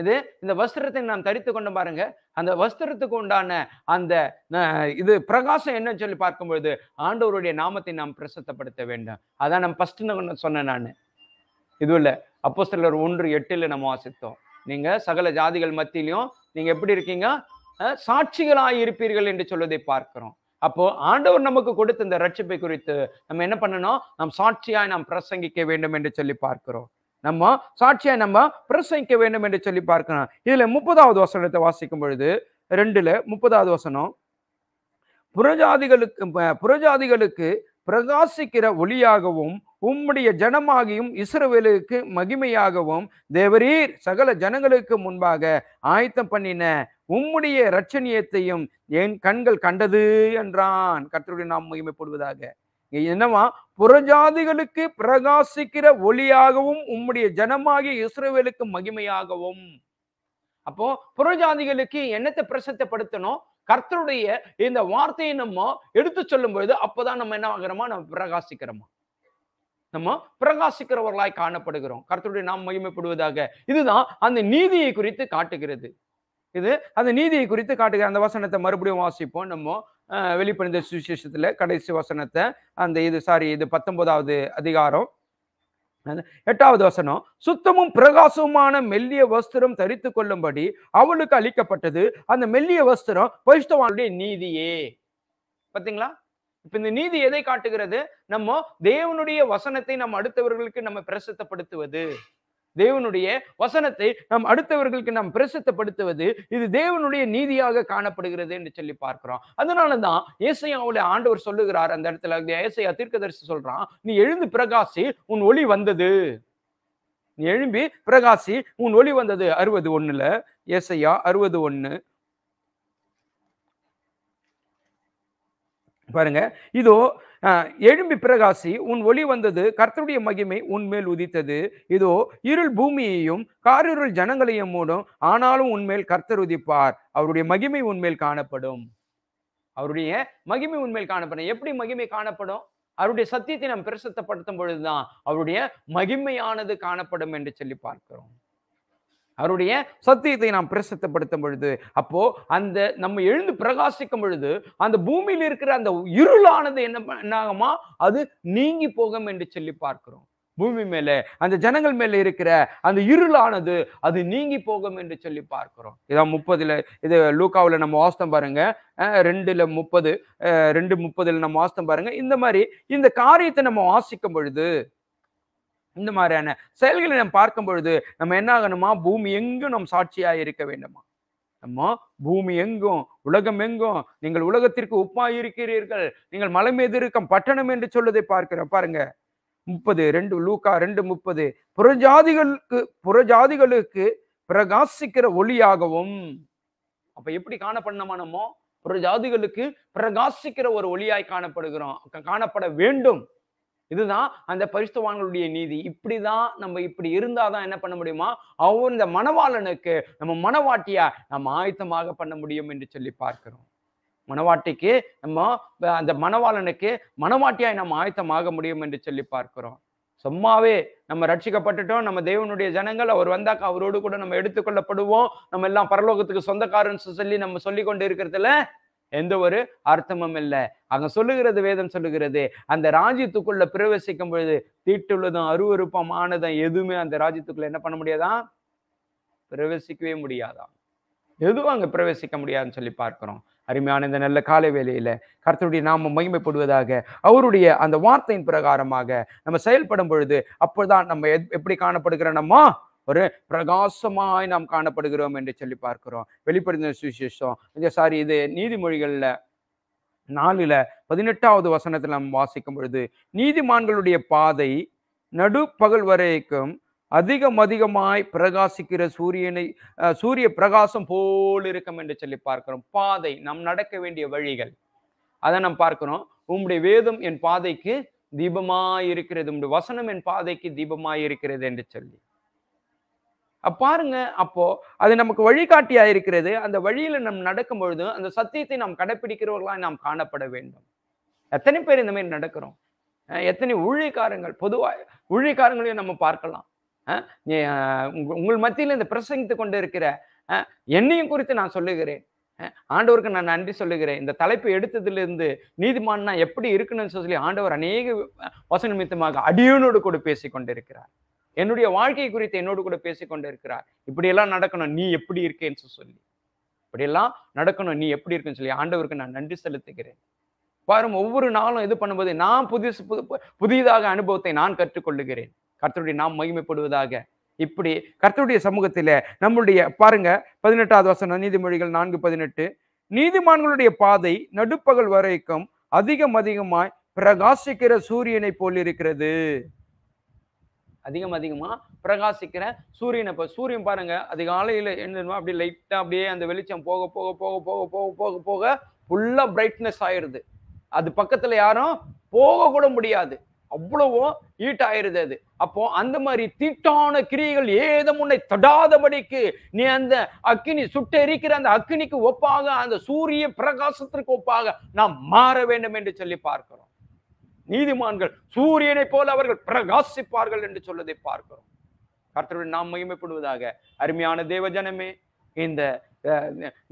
இது இந்த வஸ்திரத்தை நாம் தரித்து கொண்டு பாருங்க அந்த வஸ்திரத்துக்கு உண்டான அந்த இது பிரகாசம் என்னன்னு சொல்லி பார்க்கும்பொழுது ஆண்டவருடைய நாமத்தை நாம் பிரசத்தப்படுத்த வேண்டும் அதான் நம்ம ஃபர்ஸ்ட் சொன்னேன் நான் இது இல்லை அப்போ சிலர் ஒன்று எட்டுல நம்ம வாசித்தோம் நீங்க சகல ஜாதிகள் மத்தியிலையும் நீங்க எப்படி இருக்கீங்க சாட்சிகளாக இருப்பீர்கள் என்று சொல்வதை பார்க்கிறோம் அப்போ ஆண்டவர் நமக்கு கொடுத்த இந்த ரட்சிப்பை குறித்து நம்ம என்ன பண்ணணும் நம் சாட்சியாய் நாம் பிரசங்கிக்க வேண்டும் என்று சொல்லி பார்க்கிறோம் நம்ம சாட்சியை நம்ம பிரசங்கிக்க வேண்டும் என்று சொல்லி பார்க்கணும் இதுல முப்பதாவது வசனத்தை வாசிக்கும் பொழுது ரெண்டுல முப்பதாவது வசனம் புறஜாதிகளுக்கு புரஜாதிகளுக்கு பிரகாசிக்கிற ஒளியாகவும் உம்முடைய ஜனமாகியும் இசுரவேலுக்கு மகிமையாகவும் தேவரீர் சகல ஜனங்களுக்கு முன்பாக ஆயத்தம் பண்ணின உம்முடைய இரட்சணியத்தையும் என் கண்கள் கண்டது என்றான் கத்தருடைய நாம் மகிமைப்படுவதாக என்னவா புறஜாதிகளுக்கு பிரகாசிக்கிற ஒளியாகவும் உம்முடைய ஜனமாகிய இஸ்ரேவேலுக்கு மகிமையாகவும் அப்போ புறஜாதிகளுக்கு என்னத்தை பிரசத்தப்படுத்தணும் கர்த்தருடைய இந்த வார்த்தையை நம்ம எடுத்து சொல்லும் பொழுது அப்போதான் நம்ம என்ன ஆகிறோமா நம்ம பிரகாசிக்கிறோமா நம்ம பிரகாசிக்கிறவர்களாய் காணப்படுகிறோம் கர்த்தருடைய நாம் மகிமைப்படுவதாக இதுதான் அந்த நீதியை குறித்து காட்டுகிறது இது அந்த நீதியை குறித்து காட்டுகிற அந்த வசனத்தை மறுபடியும் வாசிப்போம் நம்ம வெளிப்பணிந்த சுவிசேஷத்தில் கடைசி வசனத்தை அந்த இது சாரி இது பத்தொன்பதாவது அதிகாரம் எட்டாவது வசனம் சுத்தமும் பிரகாசமான மெல்லிய வஸ்திரம் தரித்து கொள்ளும்படி அவளுக்கு அளிக்கப்பட்டது அந்த மெல்லிய வஸ்திரம் பரிசுத்தவானுடைய நீதியே பார்த்தீங்களா இப்ப இந்த நீதி எதை காட்டுகிறது நம்ம தேவனுடைய வசனத்தை நம்ம அடுத்தவர்களுக்கு நம்ம பிரசித்தப்படுத்துவது தேவனுடைய வசனத்தை நாம் அடுத்தவர்களுக்கு நாம் பிரசித்தப்படுத்துவது இது தேவனுடைய நீதியாக காணப்படுகிறது என்று சொல்லி பார்க்கிறோம் அதனால தான் ஏசையாவுடைய ஆண்டவர் சொல்லுகிறார் அந்த இடத்துல ஏசையா தீர்க்கதரிசி சொல்றான் நீ எழுந்து பிரகாசி உன் ஒளி வந்தது நீ எழும்பி பிரகாசி உன் ஒளி வந்தது அறுபது ஒண்ணுல ஏசையா அறுபது ஒன்னு பாருங்க இதோ எழும்பி பிரகாசி உன் ஒளி வந்தது கர்த்தருடைய மகிமை உன்மேல் உதித்தது இதோ இருள் பூமியையும் காரிருள் ஜனங்களையும் மூடும் ஆனாலும் உன்மேல் கர்த்தர் உதிப்பார் அவருடைய மகிமை உன்மேல் காணப்படும் அவருடைய மகிமை உண்மையில் காணப்படும் எப்படி மகிமை காணப்படும் அவருடைய சத்தியத்தை நாம் பிரசத்தப்படுத்தும் பொழுதுதான் அவருடைய மகிமையானது காணப்படும் என்று சொல்லி பார்க்கிறோம் அவருடைய சத்தியத்தை நாம் பிரசித்தப்படுத்தும் பொழுது அப்போ அந்த நம்ம எழுந்து பிரகாசிக்கும் பொழுது அந்த பூமியில் இருக்கிற அந்த இருளானது என்ன என்னாகுமா அது நீங்கி போகும் என்று சொல்லி பார்க்கிறோம் பூமி மேலே அந்த ஜனங்கள் மேலே இருக்கிற அந்த இருளானது அது நீங்கி போகும் என்று சொல்லி பார்க்கிறோம் இதான் முப்பதுல இது லூக்காவில் நம்ம வாஸ்தம் பாருங்க ரெண்டுல முப்பது ரெண்டு முப்பதுல நம்ம வாஸ்தம் பாருங்க இந்த மாதிரி இந்த காரியத்தை நம்ம வாசிக்கும் பொழுது இந்த மாதிரியான செயல்களை நம்ம பார்க்கும் பொழுது நம்ம என்ன ஆகணுமா பூமி எங்கும் நம் சாட்சியாக இருக்க வேண்டுமா நம்ம பூமி எங்கும் உலகம் எங்கும் நீங்கள் உலகத்திற்கு உப்பாய் இருக்கிறீர்கள் நீங்கள் மலை மீது இருக்கும் பட்டணம் என்று சொல்வதை பார்க்கிறோம் பாருங்க முப்பது ரெண்டு லூக்கா ரெண்டு முப்பது புறஜாதிகளுக்கு புறஜாதிகளுக்கு பிரகாசிக்கிற ஒளியாகவும் அப்ப எப்படி காணப்படணுமா நம்ம புறஜாதிகளுக்கு பிரகாசிக்கிற ஒரு ஒளியாய் காணப்படுகிறோம் காணப்பட வேண்டும் இதுதான் அந்த பரிசுத்தவான்களுடைய நீதி இப்படிதான் நம்ம இப்படி இருந்தாதான் என்ன பண்ண முடியுமா அவர் இந்த மணவாளனுக்கு நம்ம மனவாட்டியா நம்ம ஆயத்தமாக பண்ண முடியும் என்று சொல்லி பார்க்கிறோம் மணவாட்டிக்கு நம்ம அந்த மணவாளனுக்கு மனவாட்டியாய் நம்ம ஆயத்தமாக முடியும் என்று சொல்லி பார்க்கிறோம் சும்மாவே நம்ம ரட்சிக்கப்பட்டுட்டோம் நம்ம தேவனுடைய ஜனங்கள் அவர் வந்தாக்க அவரோடு கூட நம்ம எடுத்துக்கொள்ளப்படுவோம் நம்ம எல்லாம் பரலோகத்துக்கு சொந்தக்காரன்னு சொல்லி நம்ம சொல்லி கொண்டு இருக்கிறதுல எந்த ஒரு அர்த்தமும் இல்லை அங்க சொல்லுகிறது வேதம் சொல்லுகிறது அந்த ராஜ்யத்துக்குள்ள பிரவேசிக்கும் பொழுது தீட்டுள்ளதும் அருவருப்பமானதும் எதுவுமே அந்த ராஜ்யத்துக்குள்ள என்ன பண்ண முடியாதான் பிரவேசிக்கவே முடியாதான் எதுவும் அங்க பிரவேசிக்க முடியாதுன்னு சொல்லி பார்க்கிறோம் அருமையான இந்த நல்ல காலை வேலையில கர்த்தருடைய நாம மகிமைப்படுவதாக அவருடைய அந்த வார்த்தையின் பிரகாரமாக நம்ம செயல்படும் பொழுது அப்போதான் நம்ம எப்படி காணப்படுகிறோம் நம்ம ஒரு பிரகாசமாய் நாம் காணப்படுகிறோம் என்று சொல்லி பார்க்கிறோம் வெளிப்படுத்தின சுவிசேஷம் இந்த சாரி இது நீதிமொழிகளில் நாலுல பதினெட்டாவது வசனத்தில் நாம் வாசிக்கும் பொழுது நீதிமான்களுடைய பாதை நடுப்பகல் வரைக்கும் அதிகம் அதிகமாய் பிரகாசிக்கிற சூரியனை சூரிய பிரகாசம் போல் இருக்கும் என்று சொல்லி பார்க்கிறோம் பாதை நாம் நடக்க வேண்டிய வழிகள் அதை நாம் பார்க்கிறோம் உம்முடைய வேதம் என் பாதைக்கு தீபமாய் இருக்கிறது உம்முடைய வசனம் என் பாதைக்கு தீபமாய் இருக்கிறது என்று சொல்லி பாருங்க அப்போ அது நமக்கு வழிகாட்டியா இருக்கிறது அந்த வழியில நம் நடக்கும் பொழுது அந்த சத்தியத்தை நாம் கடைபிடிக்கிறவர்களா நாம் காணப்பட வேண்டும் எத்தனை பேர் இந்த மாதிரி நடக்கிறோம் எத்தனை ஊழிக்காரங்கள் பொதுவாக ஊழிக்காரங்களையும் நம்ம பார்க்கலாம் உங்கள் மத்தியில் இந்த பிரசங்கித்து கொண்டு இருக்கிற என்னையும் குறித்து நான் சொல்லுகிறேன் ஆண்டவருக்கு நான் நன்றி சொல்லுகிறேன் இந்த தலைப்பு எடுத்ததுலேருந்து நீதிமான்னா எப்படி இருக்கணும்னு சொல்லி ஆண்டவர் அநேக வசனமித்தமாக அடியோனோடு கூட பேசி கொண்டிருக்கிறார் என்னுடைய வாழ்க்கை குறித்து என்னோடு கூட பேசிக்கொண்டு இருக்கிறார் இப்படியெல்லாம் நடக்கணும் நீ எப்படி இருக்கேன்னு சொல்லி இப்படியெல்லாம் நடக்கணும் நீ எப்படி இருக்குன்னு சொல்லி ஆண்டவருக்கு நான் நன்றி செலுத்துகிறேன் பாரும் ஒவ்வொரு நாளும் இது பண்ணும்போது நான் புதுசு புது புதிதாக அனுபவத்தை நான் கற்றுக்கொள்ளுகிறேன் கர்த்தருடைய நாம் மகிமைப்படுவதாக இப்படி கர்த்தருடைய சமூகத்தில் நம்மளுடைய பாருங்க பதினெட்டாவது வசன நீதிமொழிகள் நான்கு பதினெட்டு நீதிமான்களுடைய பாதை நடுப்பகல் வரைக்கும் அதிகம் அதிகமாய் பிரகாசிக்கிற சூரியனை போல் இருக்கிறது அதிகம் அதிகமாக பிரகாசிக்கிற சூரியன் இப்போ சூரியன் பாருங்க அதிகாலையில் எழுந்துருமா அப்படியே லைட்டாக அப்படியே அந்த வெளிச்சம் போக போக போக போக போக போக போக ஃபுல்லாக பிரைட்னஸ் ஆயிடுது அது பக்கத்தில் யாரும் போக கூட முடியாது அவ்வளவோ ஈட் ஆயிருது அது அப்போ அந்த மாதிரி தீட்டான கிரியைகள் ஏதும் உன்னை தொடாதபடிக்கு நீ அந்த அக்கினி சுட்டெரிக்கிற அந்த அக்கினிக்கு ஒப்பாக அந்த சூரிய பிரகாசத்திற்கு ஒப்பாக நாம் மாற வேண்டும் என்று சொல்லி பார்க்கிறோம் நீதிமான்கள் சூரியனை போல அவர்கள் பிரகாசிப்பார்கள் என்று சொல்வதை பார்க்கிறோம் கர்த்தருடன் நாம் மகிமைப்படுவதாக அருமையான தேவஜனமே இந்த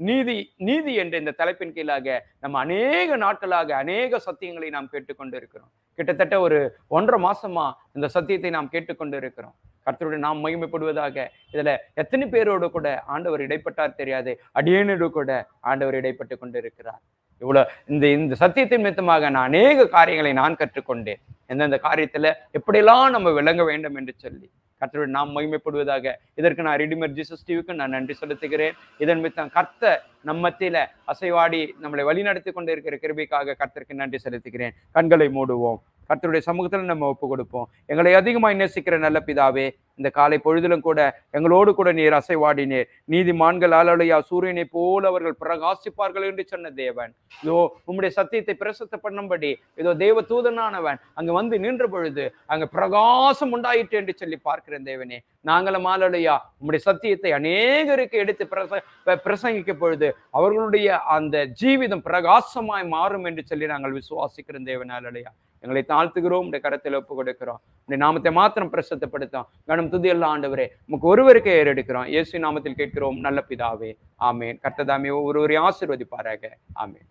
நீதி நீதி என்ற இந்த தலைப்பின் கீழாக நம்ம அநேக நாட்களாக அநேக சத்தியங்களை நாம் கேட்டுக்கொண்டு இருக்கிறோம் கிட்டத்தட்ட ஒரு ஒன்றரை மாசமா இந்த சத்தியத்தை நாம் கேட்டுக்கொண்டு இருக்கிறோம் கர்த்தருடைய நாம் மகிமைப்படுவதாக இதுல எத்தனை பேரோடு கூட ஆண்டவர் இடைப்பட்டார் தெரியாது அடியனோடு கூட ஆண்டவர் இடைப்பட்டு கொண்டு இருக்கிறார் இவ்வளோ இந்த இந்த சத்தியத்தின் மித்தமாக நான் அநேக காரியங்களை நான் கற்றுக்கொண்டேன் எந்தெந்த காரியத்தில் எப்படியெல்லாம் நம்ம விளங்க வேண்டும் என்று சொல்லி கர்த்தருடைய நாம் மகிமைப்படுவதாக இதற்கு நான் ரெடிமேட் ஜீசஸ் டிவிக்கு நான் நன்றி செலுத்துகிறேன் இதன் மித்தம் கர்த்த நம் மத்தியில அசைவாடி நம்மளை வழிநடத்தி கொண்டு இருக்கிற கிருபிக்காக கர்த்தருக்கு நன்றி செலுத்துகிறேன் கண்களை மூடுவோம் கர்த்தருடைய சமூகத்தில் நம்ம ஒப்பு கொடுப்போம் எங்களை அதிகமாக நேசிக்கிற நல்ல பிதாவே இந்த காலை பொழுதிலும் கூட எங்களோடு கூட நீர் அசைவாடினீர் நீதிமான்கள் அலலையா சூரியனை போல் அவர்கள் பிரகாசிப்பார்கள் என்று சொன்ன தேவன் இதோ உம்முடைய சத்தியத்தை பிரசத்த பண்ணும்படி இதோ தேவ தூதனானவன் அங்கே வந்து நின்ற பொழுது அங்கே பிரகாசம் உண்டாயிற்று என்று சொல்லி பார்க்கிறேன் தேவனே நாங்களும் ஆலலையா உம்முடைய சத்தியத்தை அநேகருக்கு எடுத்து பிரச பிரசங்கிக்க பொழுது அவர்களுடைய அந்த ஜீவிதம் பிரகாசமாய் மாறும் என்று சொல்லி நாங்கள் விசுவாசிக்கிறோம் தேவனாலையா எங்களை தாழ்த்துகிறோம் உடைய கரத்தில் ஒப்பு கொடுக்கிறோம் உடைய நாமத்தை மாத்திரம் பிரசத்தப்படுத்தோம் கனம் துதி எல்லாம் ஆண்டவரே நமக்கு ஒருவருக்கு ஏறெடுக்கிறோம் இயேசு நாமத்தில் கேட்கிறோம் நல்ல பிதாவே ஆமேன் கர்த்ததாமே ஒருவரை ஆசிர்வதிப்பாராக ஆமேன்